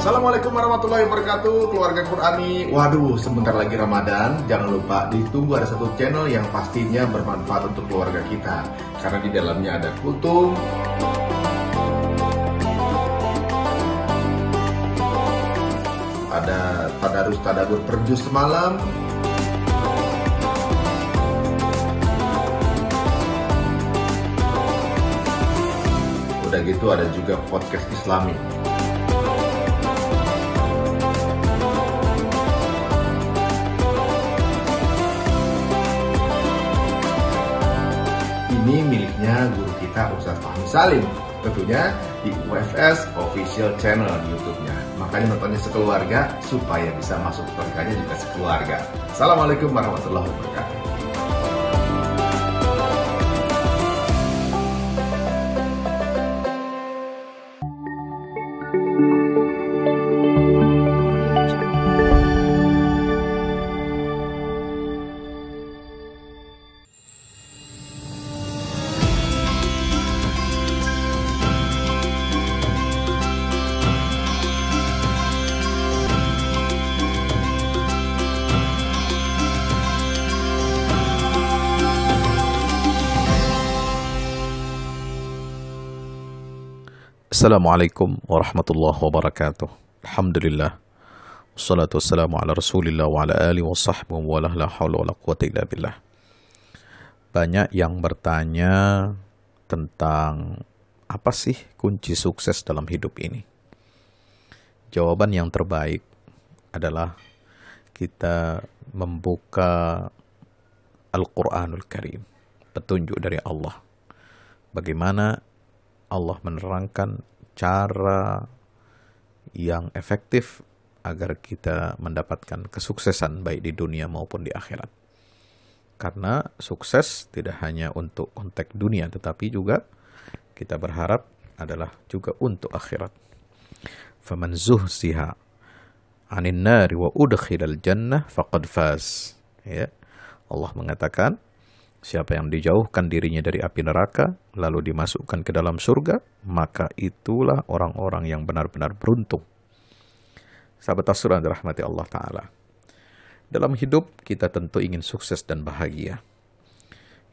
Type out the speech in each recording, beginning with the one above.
Assalamualaikum warahmatullahi wabarakatuh Keluarga Qurani Waduh sebentar lagi Ramadan Jangan lupa ditunggu ada satu channel yang pastinya bermanfaat untuk keluarga kita Karena di dalamnya ada kutum Ada tadarus tadabur perjus semalam Udah gitu ada juga podcast islami guru kita Ustadz Fahmi Salim tentunya di UFS official channel di YouTube-nya. Makanya nontonnya sekeluarga supaya bisa masuk pernikahannya juga sekeluarga. Assalamualaikum warahmatullahi wabarakatuh. Assalamualaikum warahmatullahi wabarakatuh. Alhamdulillah. Wassalatu wassalamu ala rasulillah wa ala alihi wa sahbihi wa la hawla wa la quwata illa billah. Banyak yang bertanya tentang apa sih kunci sukses dalam hidup ini? Jawaban yang terbaik adalah kita membuka Al-Quranul Karim, petunjuk dari Allah. Bagaimana Allah menerangkan cara yang efektif agar kita mendapatkan kesuksesan baik di dunia maupun di akhirat. Karena sukses tidak hanya untuk konteks dunia tetapi juga kita berharap adalah juga untuk akhirat. Faman zuhsiha anin nari wa udkhilal jannah faqad faz. Ya. Allah mengatakan Siapa yang dijauhkan dirinya dari api neraka, lalu dimasukkan ke dalam surga, maka itulah orang-orang yang benar-benar beruntung. Sahabat Asur yang dirahmati Allah Ta'ala. Dalam hidup, kita tentu ingin sukses dan bahagia.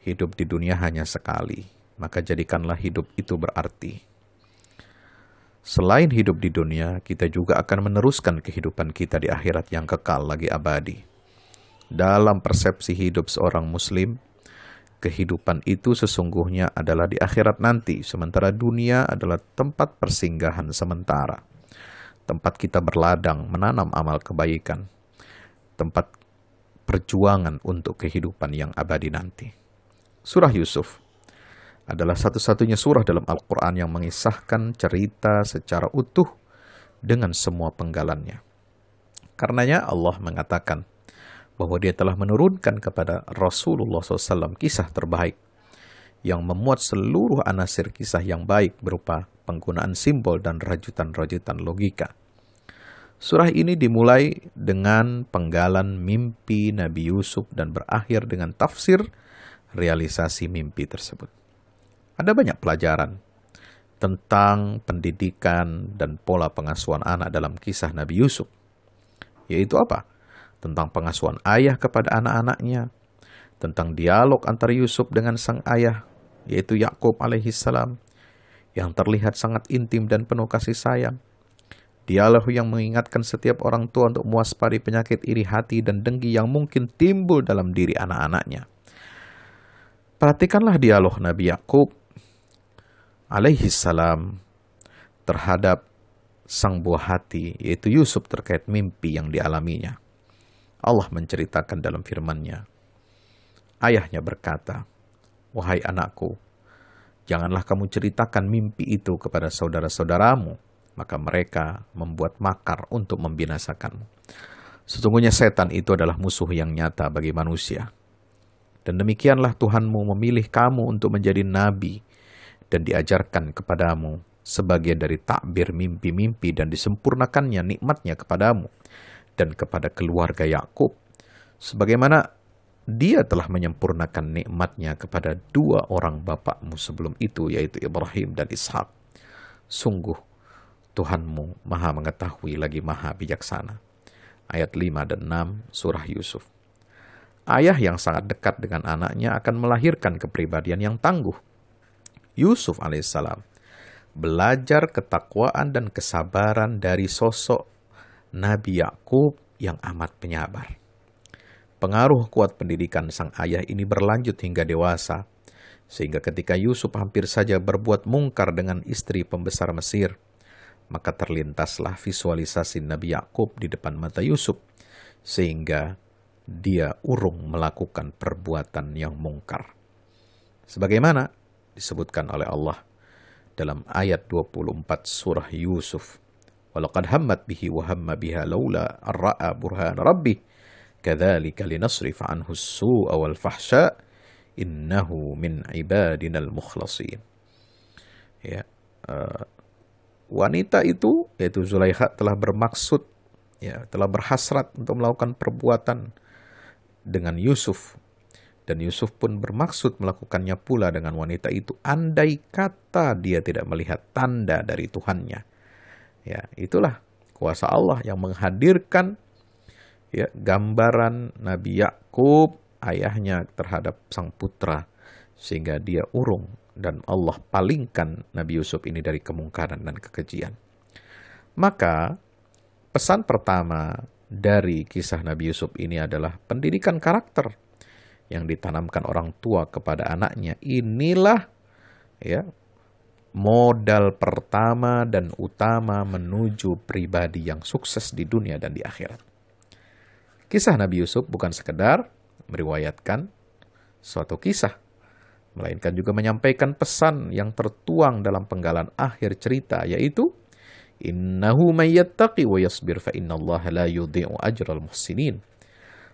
Hidup di dunia hanya sekali, maka jadikanlah hidup itu berarti. Selain hidup di dunia, kita juga akan meneruskan kehidupan kita di akhirat yang kekal lagi abadi. Dalam persepsi hidup seorang Muslim, kehidupan itu sesungguhnya adalah di akhirat nanti, sementara dunia adalah tempat persinggahan sementara. Tempat kita berladang, menanam amal kebaikan. Tempat perjuangan untuk kehidupan yang abadi nanti. Surah Yusuf adalah satu-satunya surah dalam Al-Quran yang mengisahkan cerita secara utuh dengan semua penggalannya. Karenanya Allah mengatakan, bahwa dia telah menurunkan kepada Rasulullah SAW kisah terbaik yang memuat seluruh anasir kisah yang baik berupa penggunaan simbol dan rajutan-rajutan logika. Surah ini dimulai dengan penggalan mimpi Nabi Yusuf dan berakhir dengan tafsir realisasi mimpi tersebut. Ada banyak pelajaran tentang pendidikan dan pola pengasuhan anak dalam kisah Nabi Yusuf. Yaitu apa? tentang pengasuhan ayah kepada anak-anaknya, tentang dialog antara Yusuf dengan sang ayah, yaitu Yakub alaihissalam, yang terlihat sangat intim dan penuh kasih sayang. Dialog yang mengingatkan setiap orang tua untuk mewaspadai penyakit iri hati dan dengki yang mungkin timbul dalam diri anak-anaknya. Perhatikanlah dialog Nabi Yakub alaihi salam terhadap sang buah hati yaitu Yusuf terkait mimpi yang dialaminya. Allah menceritakan dalam firman-Nya. Ayahnya berkata, "Wahai anakku, janganlah kamu ceritakan mimpi itu kepada saudara-saudaramu, maka mereka membuat makar untuk membinasakanmu." Sesungguhnya setan itu adalah musuh yang nyata bagi manusia. Dan demikianlah Tuhanmu memilih kamu untuk menjadi nabi dan diajarkan kepadamu sebagian dari takbir mimpi-mimpi dan disempurnakannya nikmatnya kepadamu dan kepada keluarga Yakub, sebagaimana dia telah menyempurnakan nikmatnya kepada dua orang bapakmu sebelum itu, yaitu Ibrahim dan Ishak. Sungguh, Tuhanmu maha mengetahui lagi maha bijaksana. Ayat 5 dan 6 surah Yusuf. Ayah yang sangat dekat dengan anaknya akan melahirkan kepribadian yang tangguh. Yusuf alaihissalam belajar ketakwaan dan kesabaran dari sosok Nabi Yakub yang amat penyabar. Pengaruh kuat pendidikan sang ayah ini berlanjut hingga dewasa, sehingga ketika Yusuf hampir saja berbuat mungkar dengan istri pembesar Mesir, maka terlintaslah visualisasi Nabi Yakub di depan mata Yusuf, sehingga dia urung melakukan perbuatan yang mungkar. Sebagaimana disebutkan oleh Allah dalam ayat 24 surah Yusuf. Walaqad hammat bihi wa hamma biha laula ra'a burhan rabbih kadzalika linasrif anhu as-su'a wal fahsya innahu min ibadinal mukhlasin. Ya. Uh, wanita itu yaitu Zulaikha telah bermaksud ya, telah berhasrat untuk melakukan perbuatan dengan Yusuf dan Yusuf pun bermaksud melakukannya pula dengan wanita itu andai kata dia tidak melihat tanda dari Tuhannya Ya, itulah kuasa Allah yang menghadirkan ya gambaran Nabi Yakub ayahnya terhadap sang putra sehingga dia urung dan Allah palingkan Nabi Yusuf ini dari kemungkaran dan kekejian. Maka pesan pertama dari kisah Nabi Yusuf ini adalah pendidikan karakter yang ditanamkan orang tua kepada anaknya. Inilah ya modal pertama dan utama menuju pribadi yang sukses di dunia dan di akhirat. Kisah Nabi Yusuf bukan sekedar meriwayatkan suatu kisah, melainkan juga menyampaikan pesan yang tertuang dalam penggalan akhir cerita yaitu innahu mayyattaqi wa yasbir fa innallaha la yudhi'u ajral muhsinin.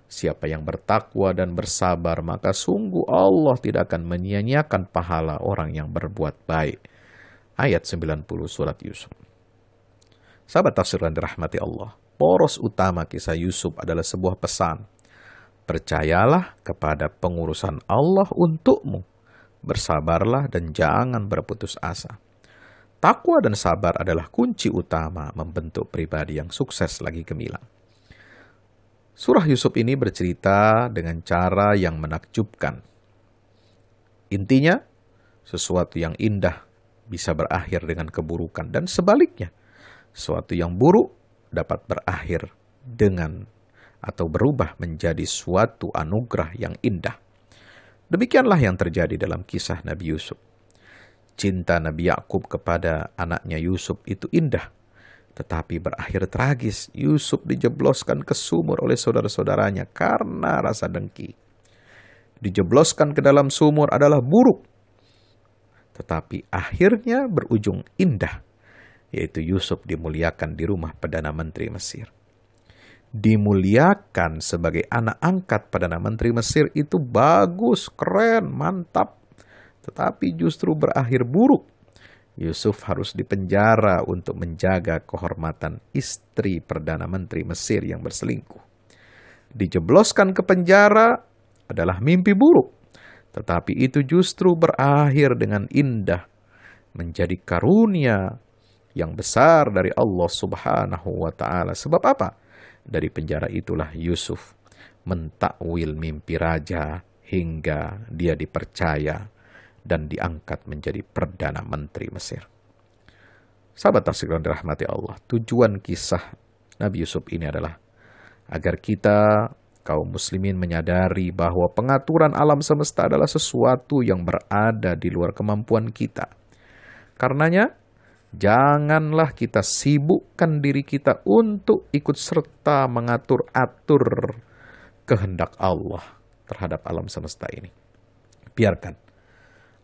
Siapa yang bertakwa dan bersabar maka sungguh Allah tidak akan menyia-nyiakan pahala orang yang berbuat baik ayat 90 surat Yusuf. Sahabat tafsir dan dirahmati Allah, poros utama kisah Yusuf adalah sebuah pesan. Percayalah kepada pengurusan Allah untukmu. Bersabarlah dan jangan berputus asa. Takwa dan sabar adalah kunci utama membentuk pribadi yang sukses lagi gemilang. Surah Yusuf ini bercerita dengan cara yang menakjubkan. Intinya, sesuatu yang indah bisa berakhir dengan keburukan dan sebaliknya suatu yang buruk dapat berakhir dengan atau berubah menjadi suatu anugerah yang indah. Demikianlah yang terjadi dalam kisah Nabi Yusuf. Cinta Nabi Yakub kepada anaknya Yusuf itu indah, tetapi berakhir tragis. Yusuf dijebloskan ke sumur oleh saudara-saudaranya karena rasa dengki. Dijebloskan ke dalam sumur adalah buruk, tetapi akhirnya berujung indah, yaitu Yusuf dimuliakan di rumah Perdana Menteri Mesir. Dimuliakan sebagai anak angkat Perdana Menteri Mesir itu bagus, keren, mantap, tetapi justru berakhir buruk. Yusuf harus dipenjara untuk menjaga kehormatan istri Perdana Menteri Mesir yang berselingkuh. Dijebloskan ke penjara adalah mimpi buruk tetapi itu justru berakhir dengan indah, menjadi karunia yang besar dari Allah Subhanahu wa Ta'ala. Sebab apa? Dari penjara itulah Yusuf mentakwil mimpi raja hingga dia dipercaya dan diangkat menjadi Perdana Menteri Mesir. Sahabat tafsir yang dirahmati Allah, tujuan kisah Nabi Yusuf ini adalah agar kita kaum muslimin menyadari bahwa pengaturan alam semesta adalah sesuatu yang berada di luar kemampuan kita. Karenanya, janganlah kita sibukkan diri kita untuk ikut serta mengatur-atur kehendak Allah terhadap alam semesta ini. Biarkan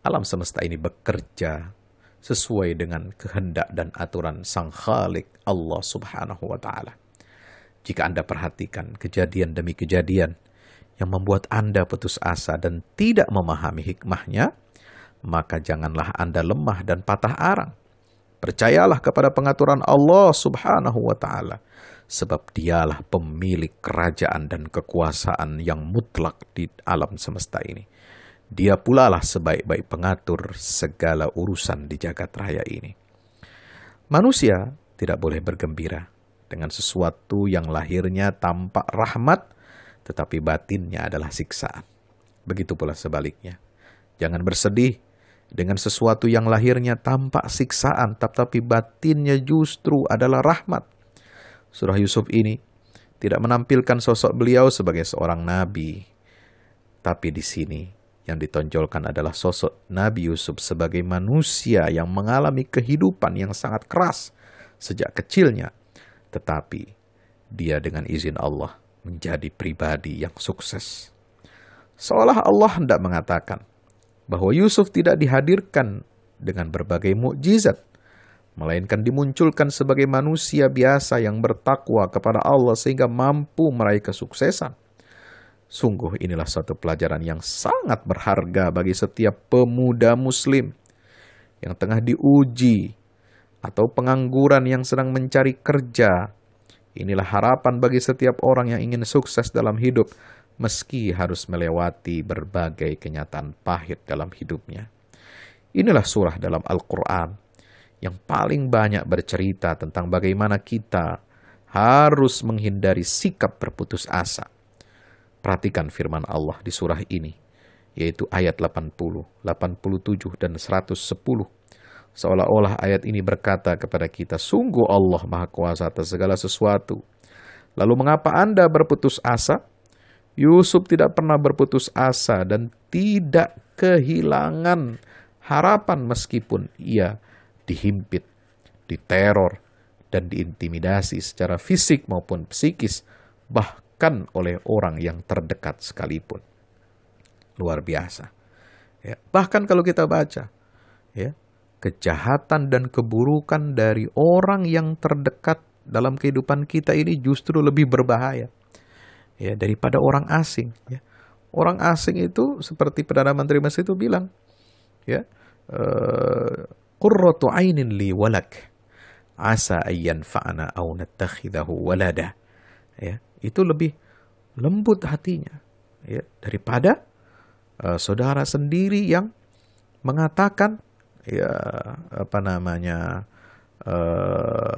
alam semesta ini bekerja sesuai dengan kehendak dan aturan Sang Khalik Allah Subhanahu wa taala jika Anda perhatikan kejadian demi kejadian yang membuat Anda putus asa dan tidak memahami hikmahnya, maka janganlah Anda lemah dan patah arang. Percayalah kepada pengaturan Allah Subhanahu wa taala, sebab Dialah pemilik kerajaan dan kekuasaan yang mutlak di alam semesta ini. Dia pula lah sebaik-baik pengatur segala urusan di jagat raya ini. Manusia tidak boleh bergembira dengan sesuatu yang lahirnya tampak rahmat, tetapi batinnya adalah siksaan. Begitu pula sebaliknya. Jangan bersedih dengan sesuatu yang lahirnya tampak siksaan, tetapi batinnya justru adalah rahmat. Surah Yusuf ini tidak menampilkan sosok beliau sebagai seorang nabi, tapi di sini yang ditonjolkan adalah sosok Nabi Yusuf sebagai manusia yang mengalami kehidupan yang sangat keras sejak kecilnya tetapi dia dengan izin Allah menjadi pribadi yang sukses. Seolah Allah hendak mengatakan bahwa Yusuf tidak dihadirkan dengan berbagai mukjizat, melainkan dimunculkan sebagai manusia biasa yang bertakwa kepada Allah sehingga mampu meraih kesuksesan. Sungguh inilah satu pelajaran yang sangat berharga bagi setiap pemuda muslim yang tengah diuji atau pengangguran yang sedang mencari kerja. Inilah harapan bagi setiap orang yang ingin sukses dalam hidup, meski harus melewati berbagai kenyataan pahit dalam hidupnya. Inilah surah dalam Al-Quran yang paling banyak bercerita tentang bagaimana kita harus menghindari sikap berputus asa. Perhatikan firman Allah di surah ini, yaitu ayat 80, 87, dan 110 Seolah-olah ayat ini berkata kepada kita, sungguh Allah Maha Kuasa atas segala sesuatu. Lalu mengapa Anda berputus asa? Yusuf tidak pernah berputus asa dan tidak kehilangan harapan meskipun ia dihimpit, diteror, dan diintimidasi secara fisik maupun psikis, bahkan oleh orang yang terdekat sekalipun. Luar biasa. Ya, bahkan kalau kita baca, ya, kejahatan dan keburukan dari orang yang terdekat dalam kehidupan kita ini justru lebih berbahaya ya daripada orang asing ya. Orang asing itu seperti Perdana Menteri Mesir itu bilang ya eh, qurratu ainin li walak asa ayyan fa'ana au nattakhidahu walada ya itu lebih lembut hatinya ya daripada uh, saudara sendiri yang mengatakan ya apa namanya uh,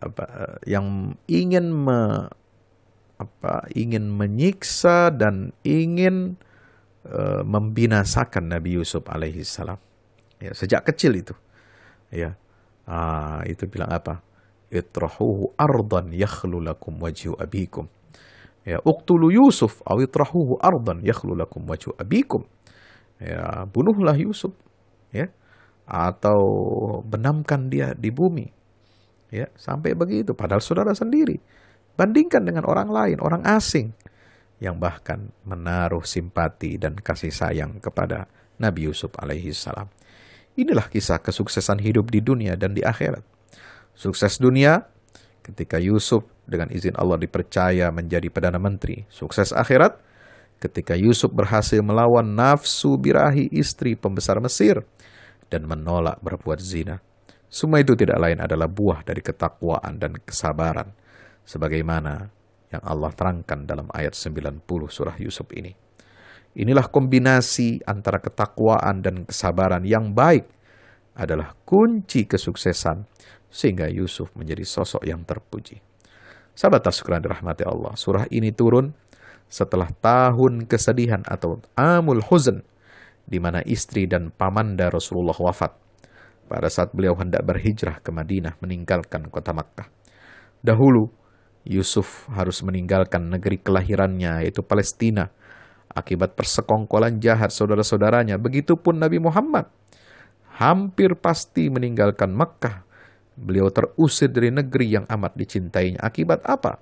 apa yang ingin me, apa ingin menyiksa dan ingin uh, membinasakan Nabi Yusuf alaihi salam. Ya, sejak kecil itu. Ya. Ah, itu bilang apa? Itrahuhu ardan yakhlu lakum wajhu abikum. Ya, uktulu Yusuf aw itrahuhu ardan yakhlu lakum wajhu abikum. Ya, bunuhlah Yusuf ya atau benamkan dia di bumi ya sampai begitu padahal saudara sendiri bandingkan dengan orang lain orang asing yang bahkan menaruh simpati dan kasih sayang kepada Nabi Yusuf alaihi salam inilah kisah kesuksesan hidup di dunia dan di akhirat sukses dunia ketika Yusuf dengan izin Allah dipercaya menjadi perdana menteri sukses akhirat ketika Yusuf berhasil melawan nafsu birahi istri pembesar Mesir dan menolak berbuat zina. Semua itu tidak lain adalah buah dari ketakwaan dan kesabaran, sebagaimana yang Allah terangkan dalam ayat 90 surah Yusuf ini. Inilah kombinasi antara ketakwaan dan kesabaran yang baik adalah kunci kesuksesan sehingga Yusuf menjadi sosok yang terpuji. Sahabat tasukran dirahmati Allah, surah ini turun setelah tahun kesedihan atau amul huzn di mana istri dan pamanda Rasulullah wafat pada saat beliau hendak berhijrah ke Madinah meninggalkan kota Makkah. Dahulu Yusuf harus meninggalkan negeri kelahirannya yaitu Palestina akibat persekongkolan jahat saudara-saudaranya. Begitupun Nabi Muhammad hampir pasti meninggalkan Makkah. Beliau terusir dari negeri yang amat dicintainya. Akibat apa?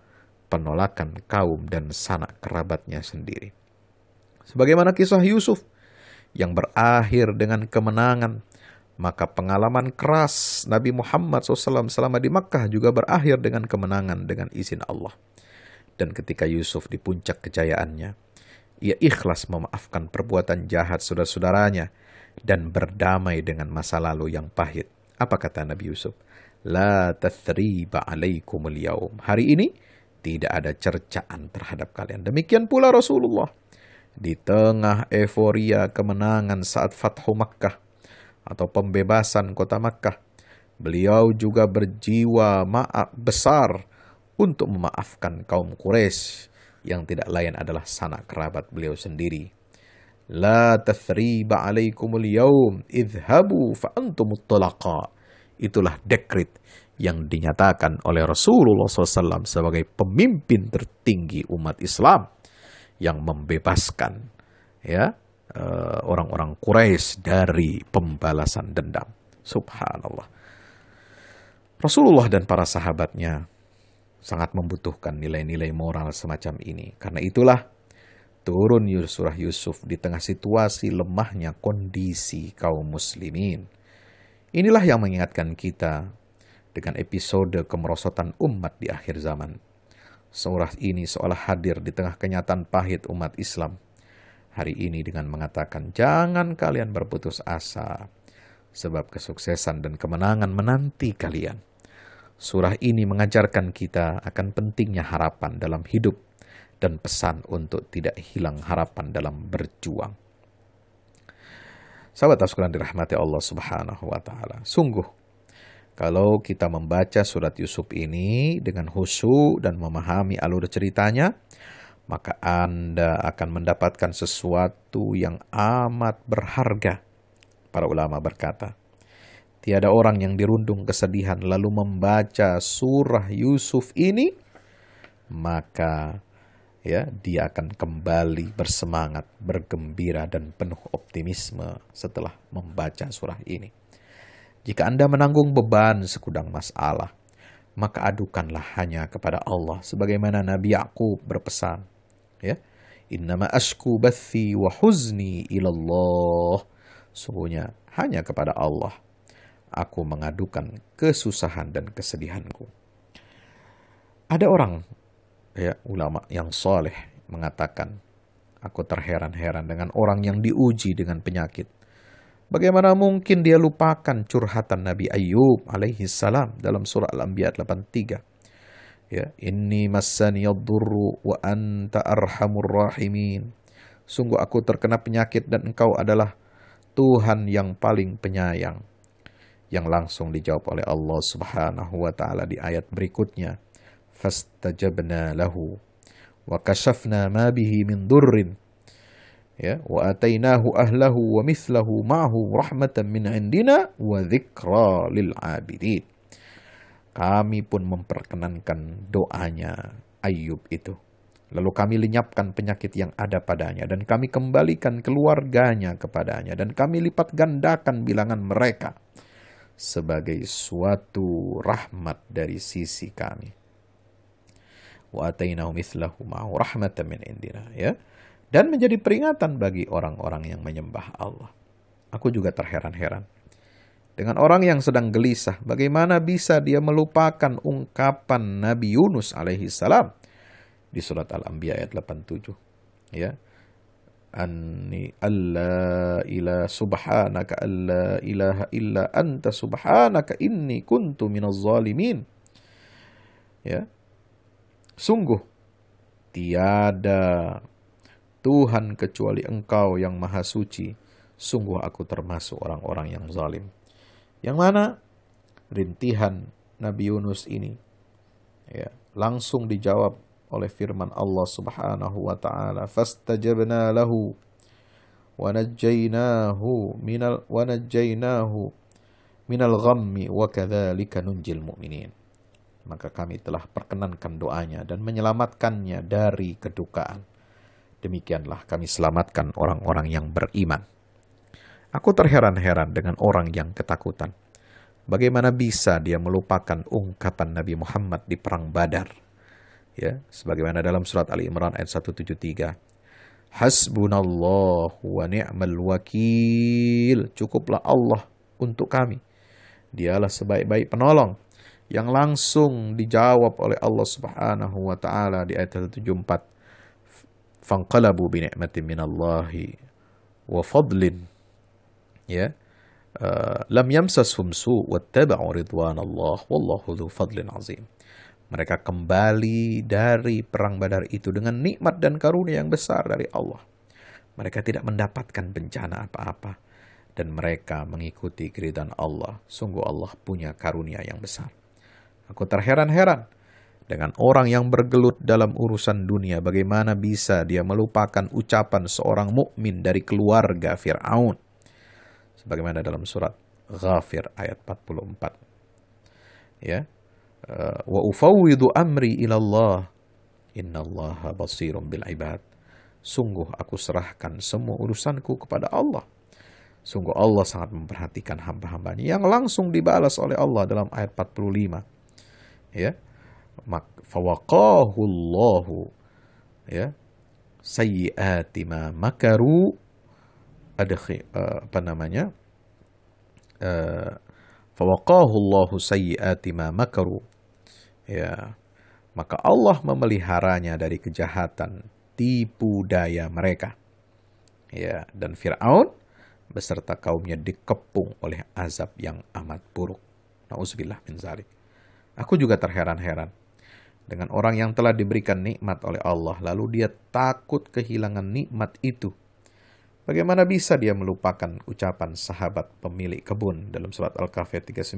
penolakan kaum dan sanak kerabatnya sendiri. Sebagaimana kisah Yusuf yang berakhir dengan kemenangan, maka pengalaman keras Nabi Muhammad SAW selama di Makkah juga berakhir dengan kemenangan dengan izin Allah. Dan ketika Yusuf di puncak kejayaannya, ia ikhlas memaafkan perbuatan jahat saudara-saudaranya dan berdamai dengan masa lalu yang pahit. Apa kata Nabi Yusuf? La tathriba alaikumul yaum. Hari ini, tidak ada cercaan terhadap kalian. Demikian pula Rasulullah. Di tengah euforia kemenangan saat Fathu Makkah atau pembebasan kota Makkah, beliau juga berjiwa maaf besar untuk memaafkan kaum Quraisy yang tidak lain adalah sanak kerabat beliau sendiri. La tathriba alaikumul yaum idhabu fa antumut Itulah dekrit yang dinyatakan oleh Rasulullah SAW sebagai pemimpin tertinggi umat Islam yang membebaskan ya eh, orang-orang Quraisy dari pembalasan dendam. Subhanallah. Rasulullah dan para sahabatnya sangat membutuhkan nilai-nilai moral semacam ini. Karena itulah turun surah Yusuf di tengah situasi lemahnya kondisi kaum muslimin. Inilah yang mengingatkan kita dengan episode kemerosotan umat di akhir zaman. Surah ini seolah hadir di tengah kenyataan pahit umat Islam. Hari ini dengan mengatakan, jangan kalian berputus asa, sebab kesuksesan dan kemenangan menanti kalian. Surah ini mengajarkan kita akan pentingnya harapan dalam hidup dan pesan untuk tidak hilang harapan dalam berjuang. Sahabat Askuran dirahmati Allah Subhanahu wa taala. Sungguh kalau kita membaca surat Yusuf ini dengan husu dan memahami alur ceritanya, maka Anda akan mendapatkan sesuatu yang amat berharga. Para ulama berkata, tiada orang yang dirundung kesedihan lalu membaca surah Yusuf ini, maka ya dia akan kembali bersemangat, bergembira dan penuh optimisme setelah membaca surah ini. Jika Anda menanggung beban sekudang masalah, maka adukanlah hanya kepada Allah sebagaimana Nabi Yakub berpesan. Ya. Innama asku bathi wa huzni ilallah. Sungguhnya hanya kepada Allah aku mengadukan kesusahan dan kesedihanku. Ada orang ya ulama yang soleh mengatakan, aku terheran-heran dengan orang yang diuji dengan penyakit Bagaimana mungkin dia lupakan curhatan Nabi Ayub alaihi salam dalam surah Al-Anbiya 83. Ya, ini masani yadurru wa anta arhamur rahimin. Sungguh aku terkena penyakit dan engkau adalah Tuhan yang paling penyayang. Yang langsung dijawab oleh Allah Subhanahu wa taala di ayat berikutnya. Fastajabna lahu wa kashafna ma bihi min durrin ya wa atainahu ahlahu wa mislahu ma'hu rahmatan min indina wa dzikra lil abidin kami pun memperkenankan doanya Ayub itu lalu kami lenyapkan penyakit yang ada padanya dan kami kembalikan keluarganya kepadanya dan kami lipat gandakan bilangan mereka sebagai suatu rahmat dari sisi kami wa atainahu mislahu ma'hu rahmatan min indina ya dan menjadi peringatan bagi orang-orang yang menyembah Allah. Aku juga terheran-heran dengan orang yang sedang gelisah, bagaimana bisa dia melupakan ungkapan Nabi Yunus alaihi salam di surat Al-Anbiya ayat 87. Ya. Anni alla ila subhanaka alla ilaha illa anta subhanaka inni kuntu minaz zalimin. Ya. Sungguh tiada Tuhan kecuali engkau yang maha suci, sungguh aku termasuk orang-orang yang zalim. Yang mana rintihan Nabi Yunus ini ya, langsung dijawab oleh firman Allah Subhanahu wa taala, "Fastajabna lahu wa najjaynahu minal wa najjaynahu minal ghammi wa kadzalika nunjil mu'minin." Maka kami telah perkenankan doanya dan menyelamatkannya dari kedukaan Demikianlah kami selamatkan orang-orang yang beriman. Aku terheran-heran dengan orang yang ketakutan. Bagaimana bisa dia melupakan ungkapan Nabi Muhammad di perang Badar? Ya, sebagaimana dalam surat Ali Imran ayat 173. Hasbunallah wa ni'mal wakil. Cukuplah Allah untuk kami. Dialah sebaik-baik penolong yang langsung dijawab oleh Allah Subhanahu wa taala di ayat 74 fanqalabu bi ni'matin Allah wa fadlin ya uh, lam yamsashum su wattaba'u ridwanallah wallahu dzu fadlin mereka kembali dari perang Badar itu dengan nikmat dan karunia yang besar dari Allah. Mereka tidak mendapatkan bencana apa-apa dan mereka mengikuti keridhaan Allah. Sungguh Allah punya karunia yang besar. Aku terheran-heran dengan orang yang bergelut dalam urusan dunia, bagaimana bisa dia melupakan ucapan seorang mukmin dari keluarga Firaun? Sebagaimana dalam surat Ghafir ayat 44. Ya. Eh, wa ufawwidu amri ilallah. Innallaha basirun bil ibad. Sungguh aku serahkan semua urusanku kepada Allah. Sungguh Allah sangat memperhatikan hamba-hambanya yang langsung dibalas oleh Allah dalam ayat 45. Ya fawaqahu ya sayyiati ma makaru ada uh, apa namanya uh, fawaqahu sayyiati ma makaru ya maka Allah memeliharanya dari kejahatan tipu daya mereka ya dan Firaun beserta kaumnya dikepung oleh azab yang amat buruk nauzubillah min zalik aku juga terheran-heran dengan orang yang telah diberikan nikmat oleh Allah, lalu dia takut kehilangan nikmat itu. Bagaimana bisa dia melupakan ucapan sahabat pemilik kebun dalam surat Al-Kahfi 39?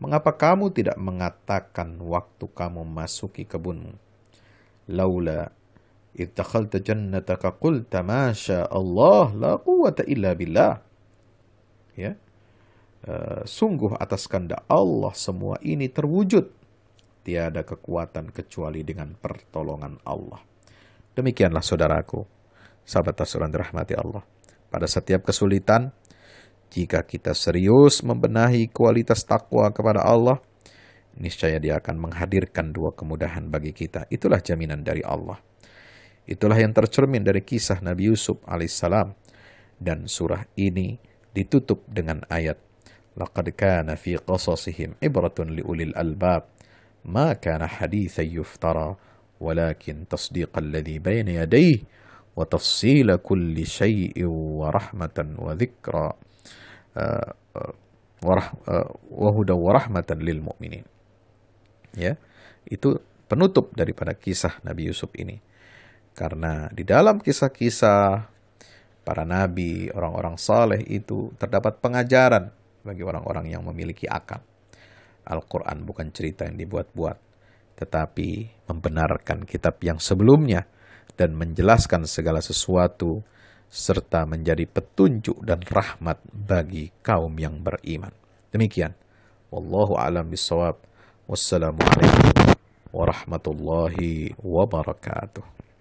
Mengapa kamu tidak mengatakan waktu kamu masuki kebunmu? Laula ittakhalta jannataka qulta ma Allah la quwwata illa billah. Ya. Uh, sungguh atas kehendak Allah semua ini terwujud tiada kekuatan kecuali dengan pertolongan Allah. Demikianlah saudaraku, sahabat asuran dirahmati Allah. Pada setiap kesulitan, jika kita serius membenahi kualitas takwa kepada Allah, niscaya Dia akan menghadirkan dua kemudahan bagi kita. Itulah jaminan dari Allah. Itulah yang tercermin dari kisah Nabi Yusuf alaihissalam. Dan surah ini ditutup dengan ayat, Laqad kana fi qasasihim ibratun liulil albab. ما كان حديثا يفترى ولكن تصديق الذي بين يديه وتفصيل كل شيء ورحمة وذكرى وهدى ورحمة للمؤمنين ya itu penutup daripada kisah Nabi Yusuf ini karena di dalam kisah-kisah para nabi orang-orang saleh itu terdapat pengajaran bagi orang-orang yang memiliki akal Al-Quran bukan cerita yang dibuat-buat, tetapi membenarkan kitab yang sebelumnya dan menjelaskan segala sesuatu serta menjadi petunjuk dan rahmat bagi kaum yang beriman. Demikian. Wallahu alam bisawab. Wassalamualaikum warahmatullahi wabarakatuh.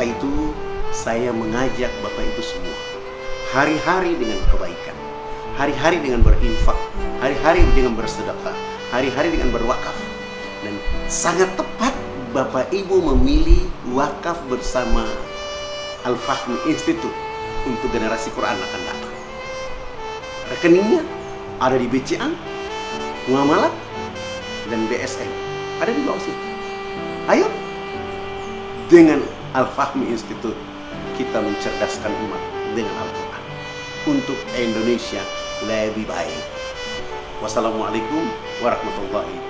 Maka itu saya mengajak Bapak Ibu semua hari-hari dengan kebaikan, hari-hari dengan berinfak, hari-hari dengan bersedekah, hari-hari dengan berwakaf. Dan sangat tepat Bapak Ibu memilih wakaf bersama Al-Fahmi Institute untuk generasi Quran akan datang. Rekeningnya ada di BCA, Muamalat, dan BSN. Ada di bawah sini. Ayo, dengan Al-Fahmi Institute kita mencerdaskan umat dengan Al-Quran untuk Indonesia lebih baik. Wassalamualaikum warahmatullahi wabarakatuh.